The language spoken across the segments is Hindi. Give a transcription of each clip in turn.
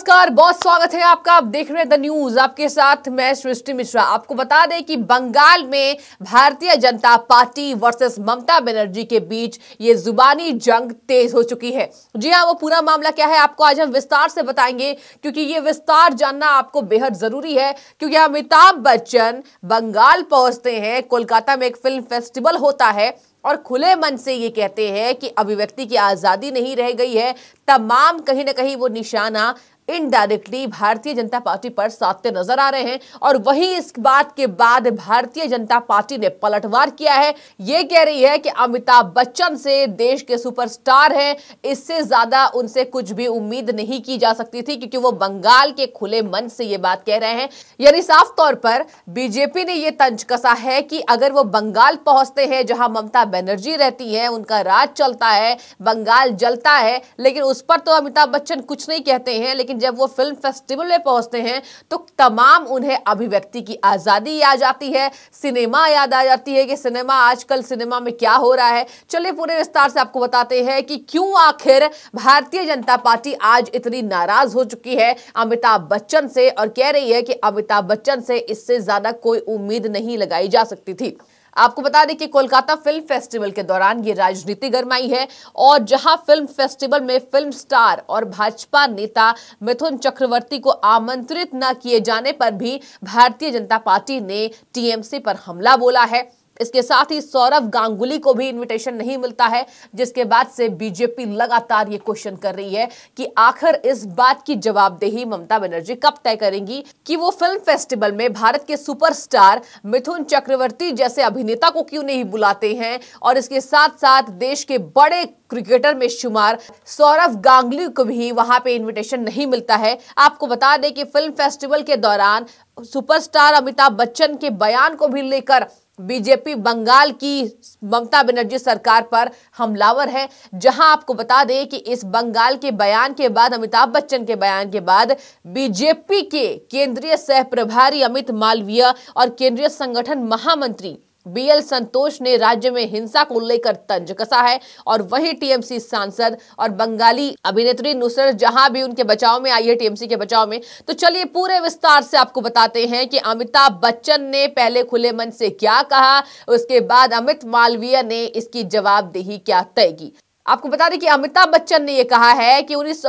नमस्कार बहुत स्वागत है आपका आप देख रहे हैं द न्यूज आपके साथ मैं सृष्टि मिश्रा आपको बता दें कि बंगाल में भारतीय जनता पार्टी वर्सेस ममता बनर्जी के बीच ये जुबानी जंग तेज हो चुकी है जी हाँ वो पूरा मामला क्या है आपको आज हम विस्तार से बताएंगे क्योंकि ये विस्तार जानना आपको बेहद जरूरी है क्योंकि अमिताभ बच्चन बंगाल पहुंचते हैं कोलकाता में एक फिल्म फेस्टिवल होता है और खुले मन से ये कहते हैं कि अभिव्यक्ति की आज़ादी नहीं रह गई है तमाम कहीं ना कहीं वो निशाना इनडायरेक्टली भारतीय जनता पार्टी पर साधते नजर आ रहे हैं और वही इस बात के बाद भारतीय जनता पार्टी ने पलटवार किया है ये कह रही है कि अमिताभ बच्चन से देश के सुपरस्टार हैं इससे ज्यादा उनसे कुछ भी उम्मीद नहीं की जा सकती थी क्योंकि वो बंगाल के खुले मन से ये बात कह रहे हैं यानी साफ तौर पर बीजेपी ने यह तंज कसा है कि अगर वो बंगाल पहुंचते हैं जहां ममता बनर्जी रहती है उनका राज चलता है बंगाल जलता है लेकिन उस पर तो अमिताभ बच्चन कुछ नहीं कहते हैं लेकिन जब वो फिल्म फेस्टिवल में पहुंचते हैं तो तमाम उन्हें अभिव्यक्ति की आज़ादी आ जाती है सिनेमा याद आ जाती है कि सिनेमा आजकल सिनेमा में क्या हो रहा है चलिए पूरे विस्तार से आपको बताते हैं कि क्यों आखिर भारतीय जनता पार्टी आज इतनी नाराज हो चुकी है अमिताभ बच्चन से और कह रही है कि अमिताभ बच्चन से इससे ज़्यादा कोई उम्मीद नहीं लगाई जा सकती थी आपको बता दें कि कोलकाता फिल्म फेस्टिवल के दौरान ये राजनीति गरमाई है और जहां फिल्म फेस्टिवल में फिल्म स्टार और भाजपा नेता मिथुन चक्रवर्ती को आमंत्रित न किए जाने पर भी भारतीय जनता पार्टी ने टीएमसी पर हमला बोला है इसके साथ ही सौरभ गांगुली को भी इन्विटेशन नहीं मिलता है जिसके बाद से बीजेपी लगातार ये क्वेश्चन कर रही है कि आखिर इस बात की जवाबदेही ममता बनर्जी कब तय करेंगी कि वो फिल्म फेस्टिवल में भारत के सुपरस्टार मिथुन चक्रवर्ती जैसे अभिनेता को क्यों नहीं बुलाते हैं और इसके साथ साथ देश के बड़े क्रिकेटर में शुमार सौरभ गांगुली को भी वहां पे इनविटेशन नहीं मिलता है आपको बता दें कि फिल्म फेस्टिवल के दौरान सुपरस्टार अमिताभ बच्चन के बयान को भी लेकर बीजेपी बंगाल की ममता बनर्जी सरकार पर हमलावर है जहां आपको बता दें कि इस बंगाल के बयान के बाद अमिताभ बच्चन के बयान के बाद बीजेपी के केंद्रीय सह प्रभारी अमित मालवीय और केंद्रीय संगठन महामंत्री बीएल संतोष ने राज्य में हिंसा को लेकर तंज कसा है और वही टीएमसी सांसद और बंगाली अभिनेत्री नुसरत जहां भी उनके बचाव में आई है टीएमसी के बचाव में तो चलिए पूरे विस्तार से आपको बताते हैं कि अमिताभ बच्चन ने पहले खुले मन से क्या कहा उसके बाद अमित मालवीय ने इसकी जवाबदेही क्या तय की आपको बता दें कि अमिताभ बच्चन ने यह कहा है कि उन्नीस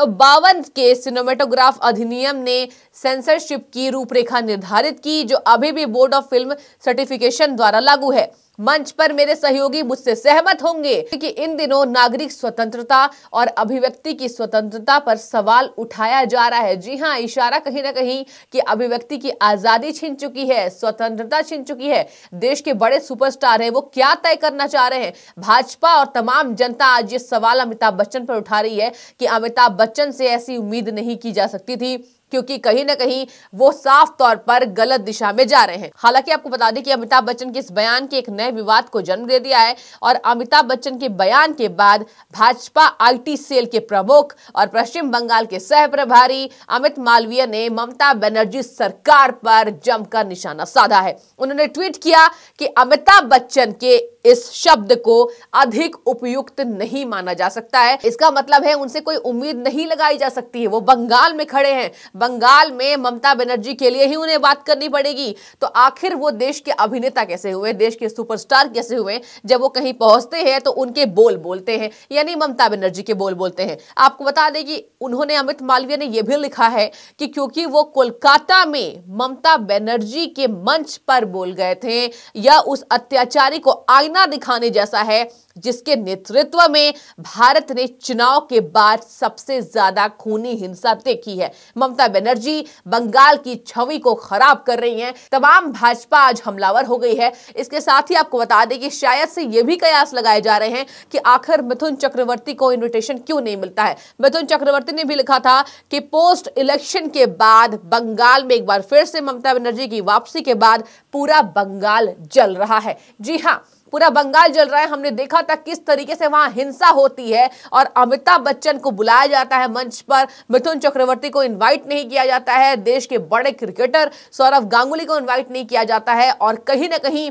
के सिनेमेटोग्राफ अधिनियम ने सेंसरशिप की रूपरेखा निर्धारित की जो अभी भी बोर्ड ऑफ फिल्म सर्टिफिकेशन द्वारा लागू है मंच पर मेरे सहयोगी मुझसे सहमत होंगे कि इन दिनों नागरिक स्वतंत्रता और अभिव्यक्ति की स्वतंत्रता पर सवाल उठाया जा रहा है जी हाँ इशारा कहीं ना कहीं कि अभिव्यक्ति की आजादी छिन चुकी है स्वतंत्रता छिन चुकी है देश के बड़े सुपरस्टार हैं वो क्या तय करना चाह रहे हैं भाजपा और तमाम जनता आज ये सवाल अमिताभ बच्चन पर उठा रही है कि अमिताभ बच्चन से ऐसी उम्मीद नहीं की जा सकती थी क्योंकि कहीं ना कहीं वो साफ तौर पर गलत दिशा में जा रहे हैं हालांकि आपको बता दें कि अमिताभ बच्चन के इस बयान के एक नए विवाद को जन्म दे दिया है और अमिताभ बच्चन के बयान के बाद भाजपा आईटी सेल के प्रमुख और पश्चिम बंगाल के सह प्रभारी अमित मालवीय ने ममता बनर्जी सरकार पर जमकर निशाना साधा है उन्होंने ट्वीट किया कि अमिताभ बच्चन के इस शब्द को अधिक उपयुक्त नहीं माना जा सकता है इसका मतलब है उनसे कोई उम्मीद नहीं लगाई जा सकती है वो बंगाल में खड़े हैं बंगाल में ममता बनर्जी के लिए ही उन्हें बात करनी पड़ेगी तो आखिर वो देश के अभिनेता कैसे हुए देश के सुपरस्टार कैसे हुए जब वो कहीं पहुंचते हैं तो उनके बोल बोलते हैं यानी ममता बनर्जी के बोल बोलते हैं आपको बता दें कि उन्होंने अमित मालवीय ने यह भी लिखा है कि क्योंकि वो कोलकाता में ममता बनर्जी के मंच पर बोल गए थे या उस अत्याचारी को आईना दिखाने जैसा है जिसके नेतृत्व में भारत ने चुनाव के बाद सबसे ज्यादा खूनी हिंसा देखी है ममता बनर्जी बंगाल की छवि को खराब कर रही हैं तमाम भाजपा आज हमलावर हो गई है इसके साथ ही आपको बता दें कि शायद से यह भी कयास लगाए जा रहे हैं कि आखिर मिथुन चक्रवर्ती को इन्विटेशन क्यों नहीं मिलता है मिथुन चक्रवर्ती ने भी लिखा था कि पोस्ट इलेक्शन के बाद बंगाल में एक बार फिर से ममता बनर्जी की वापसी के बाद पूरा बंगाल जल रहा है जी हाँ पूरा बंगाल जल रहा है हमने देखा था किस तरीके से वहां हिंसा होती है और अमिताभ बच्चन को बुलाया जाता है मंच पर मिथुन चक्रवर्ती को इन्वाइट नहीं किया जाता है देश के बड़े क्रिकेटर सौरभ गांगुली को इन्वाइट नहीं किया जाता है और कहीं ना कहीं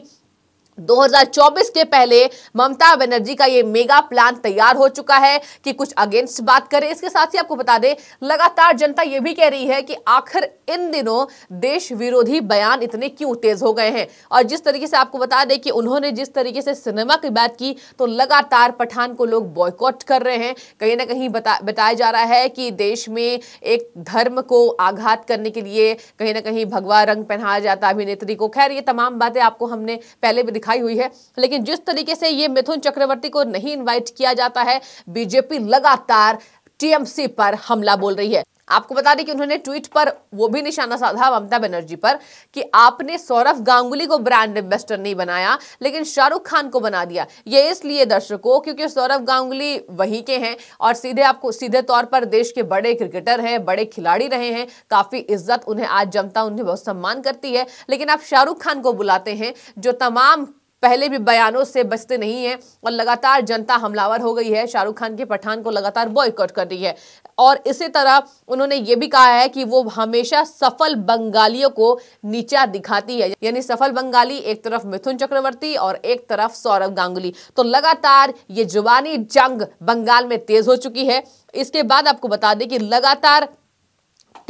2024 के पहले ममता बनर्जी का ये मेगा प्लान तैयार हो चुका है कि कुछ अगेंस्ट बात करें इसके साथ ही आपको बता दें लगातार जनता ये भी कह रही है कि आखिर इन दिनों देश विरोधी बयान इतने क्यों तेज हो गए हैं और जिस तरीके से आपको बता दें कि उन्होंने जिस तरीके से सिनेमा की बात की तो लगातार पठान को लोग बॉयकॉट कर रहे हैं कहीं ना कहीं बता बताया जा रहा है कि देश में एक धर्म को आघात करने के लिए कहीं ना कहीं भगवा रंग पहनाया जाता अभिनेत्री को खैर ये तमाम बातें आपको हमने पहले भी दिखा दिखाई हुई है लेकिन जिस तरीके से ये मिथुन चक्रवर्ती को नहीं इन्वाइट किया जाता है बीजेपी लगातार टीएमसी पर हमला बोल रही है आपको बता दें कि उन्होंने ट्वीट पर वो भी निशाना साधा ममता बनर्जी पर कि आपने सौरभ गांगुली को ब्रांड एम्बेस्टर नहीं बनाया लेकिन शाहरुख खान को बना दिया ये इसलिए दर्शकों क्योंकि सौरभ गांगुली वहीं के हैं और सीधे आपको सीधे तौर पर देश के बड़े क्रिकेटर हैं बड़े खिलाड़ी रहे हैं काफ़ी इज्जत उन्हें आज जमता उन्हें बहुत सम्मान करती है लेकिन आप शाहरुख खान को बुलाते हैं जो तमाम पहले भी बयानों से बचते नहीं हैं और लगातार जनता हमलावर हो गई है शाहरुख खान के पठान को लगातार बॉयकॉट कर रही है और इसी तरह उन्होंने ये भी कहा है कि वो हमेशा सफल बंगालियों को नीचा दिखाती है यानी सफल बंगाली एक तरफ मिथुन चक्रवर्ती और एक तरफ सौरभ गांगुली तो लगातार ये जुबानी जंग बंगाल में तेज हो चुकी है इसके बाद आपको बता दें कि लगातार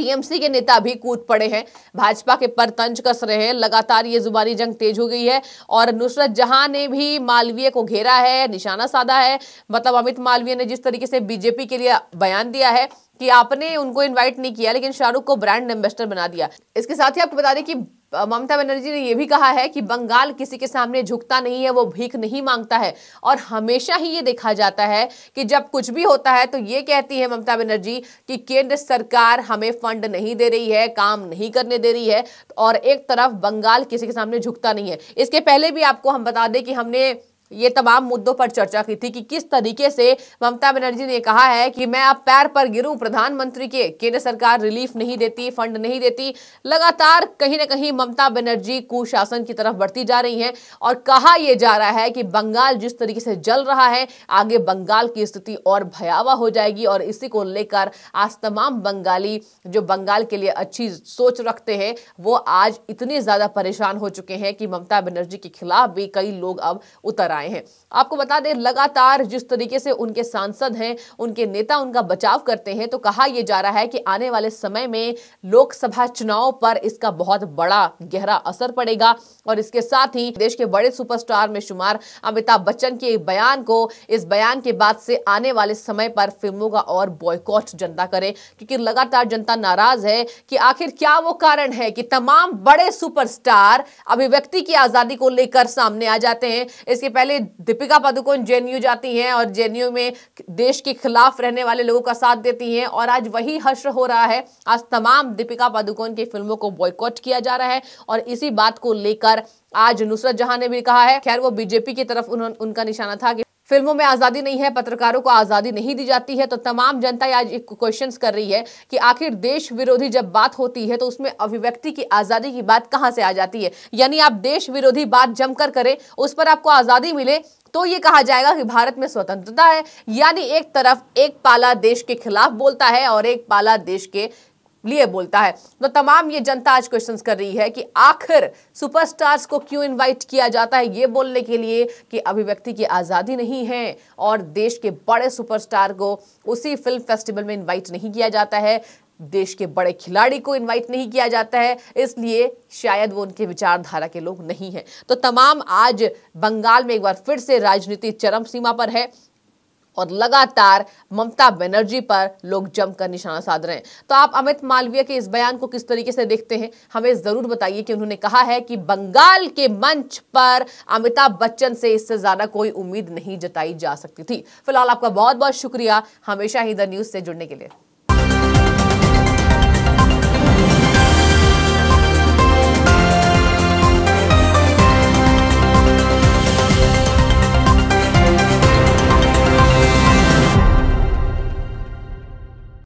टीएमसी के नेता भी कूद पड़े हैं भाजपा के पर तंज कस रहे हैं लगातार ये जुबानी जंग तेज हो गई है और नुसरत जहां ने भी मालवीय को घेरा है निशाना साधा है मतलब अमित मालवीय ने जिस तरीके से बीजेपी के लिए बयान दिया है कि आपने उनको इनवाइट नहीं किया लेकिन शाहरुख को ब्रांड एम्बेसडर बना दिया इसके साथ ही आपको बता दें कि ममता बनर्जी ने यह भी कहा है कि बंगाल किसी के सामने झुकता नहीं है वो भीख नहीं मांगता है और हमेशा ही ये देखा जाता है कि जब कुछ भी होता है तो ये कहती है ममता बनर्जी कि केंद्र सरकार हमें फंड नहीं दे रही है काम नहीं करने दे रही है और एक तरफ बंगाल किसी के सामने झुकता नहीं है इसके पहले भी आपको हम बता दें कि हमने ये तमाम मुद्दों पर चर्चा की थी कि किस तरीके से ममता बनर्जी ने कहा है कि मैं अब पैर पर गिरूं प्रधानमंत्री के केंद्र सरकार रिलीफ नहीं देती फंड नहीं देती लगातार कहीं ना कहीं ममता बनर्जी कुशासन की तरफ बढ़ती जा रही हैं और कहा यह जा रहा है कि बंगाल जिस तरीके से जल रहा है आगे बंगाल की स्थिति और भयावह हो जाएगी और इसी को लेकर आज तमाम बंगाली जो बंगाल के लिए अच्छी सोच रखते हैं वो आज इतने ज़्यादा परेशान हो चुके हैं कि ममता बनर्जी के खिलाफ भी कई लोग अब उतर आए आए हैं आपको बता दें लगातार जिस तरीके से उनके सांसद हैं उनके नेता उनका बचाव करते हैं तो कहा यह जा रहा है कि आने वाले समय में लोकसभा चुनाव पर इसका बहुत बड़ा गहरा असर पड़ेगा और इसके साथ ही देश के बड़े सुपरस्टार में शुमार अमिताभ बच्चन के बयान को इस बयान के बाद से आने वाले समय पर फिल्मों का और बॉयकॉट जनता करे क्योंकि लगातार जनता नाराज है कि आखिर क्या वो कारण है कि तमाम बड़े सुपरस्टार अभिव्यक्ति की आजादी को लेकर सामने आ जाते हैं इसके पहले पहले दीपिका पादुकोण जेएनयू जाती हैं और जेएनयू में देश के खिलाफ रहने वाले लोगों का साथ देती हैं और आज वही हर्ष हो रहा है आज तमाम दीपिका पादुकोण की फिल्मों को बॉयकॉट किया जा रहा है और इसी बात को लेकर आज नुसरत जहां ने भी कहा है खैर वो बीजेपी की तरफ उन्होंने उनका निशाना था कि फिल्मों में आज़ादी नहीं है पत्रकारों को आज़ादी नहीं दी जाती है तो तमाम जनता आज एक क्वेश्चन कर रही है कि आखिर देश विरोधी जब बात होती है तो उसमें अभिव्यक्ति की आज़ादी की बात कहाँ से आ जाती है यानी आप देश विरोधी बात जमकर करें उस पर आपको आज़ादी मिले तो ये कहा जाएगा कि भारत में स्वतंत्रता है यानी एक तरफ एक पाला देश के खिलाफ बोलता है और एक पाला देश के लिए बोलता है तो तमाम ये जनता आज क्वेश्चन कर रही है कि आखिर सुपरस्टार्स को क्यों इनवाइट किया जाता है ये बोलने के लिए कि अभिव्यक्ति की आज़ादी नहीं है और देश के बड़े सुपरस्टार को उसी फिल्म फेस्टिवल में इन्वाइट नहीं किया जाता है देश के बड़े खिलाड़ी को इनवाइट नहीं किया जाता है इसलिए शायद वो उनके विचारधारा के लोग नहीं हैं तो तमाम आज बंगाल में एक बार फिर से राजनीति चरम सीमा पर है और लगातार ममता बनर्जी पर लोग जमकर निशाना साध रहे हैं तो आप अमित मालवीय के इस बयान को किस तरीके से देखते हैं हमें जरूर बताइए कि उन्होंने कहा है कि बंगाल के मंच पर अमिताभ बच्चन से इससे ज्यादा कोई उम्मीद नहीं जताई जा सकती थी फिलहाल आपका बहुत बहुत शुक्रिया हमेशा ही द न्यूज से जुड़ने के लिए